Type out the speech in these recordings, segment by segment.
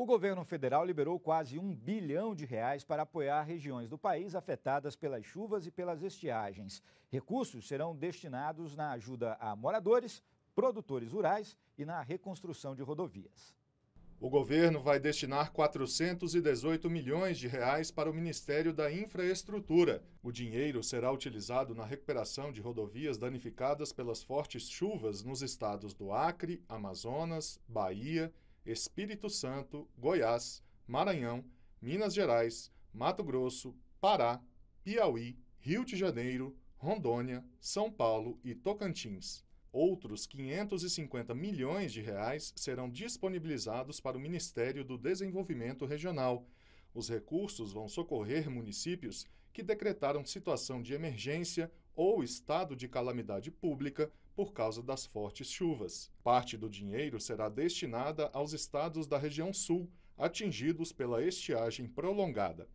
O governo federal liberou quase um bilhão de reais para apoiar regiões do país afetadas pelas chuvas e pelas estiagens. Recursos serão destinados na ajuda a moradores, produtores rurais e na reconstrução de rodovias. O governo vai destinar 418 milhões de reais para o Ministério da Infraestrutura. O dinheiro será utilizado na recuperação de rodovias danificadas pelas fortes chuvas nos estados do Acre, Amazonas, Bahia, Espírito Santo, Goiás, Maranhão, Minas Gerais, Mato Grosso, Pará, Piauí, Rio de Janeiro, Rondônia, São Paulo e Tocantins. Outros 550 milhões de reais serão disponibilizados para o Ministério do Desenvolvimento Regional. Os recursos vão socorrer municípios que decretaram situação de emergência ou estado de calamidade pública por causa das fortes chuvas. Parte do dinheiro será destinada aos estados da região sul atingidos pela estiagem prolongada.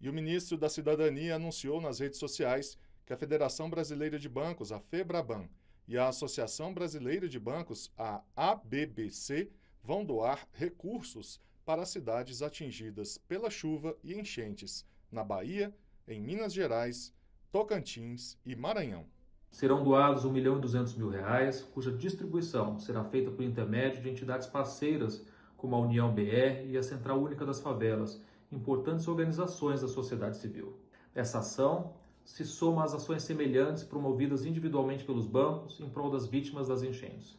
E o ministro da Cidadania anunciou nas redes sociais que a Federação Brasileira de Bancos, a FEBRABAN, e a Associação Brasileira de Bancos, a ABBC, vão doar recursos para cidades atingidas pela chuva e enchentes na Bahia, em Minas Gerais, Tocantins e Maranhão. Serão doados 1 milhão e 200 mil reais, cuja distribuição será feita por intermédio de entidades parceiras como a União BR e a Central Única das Favelas, importantes organizações da sociedade civil. Essa ação se soma às ações semelhantes promovidas individualmente pelos bancos em prol das vítimas das enchentes.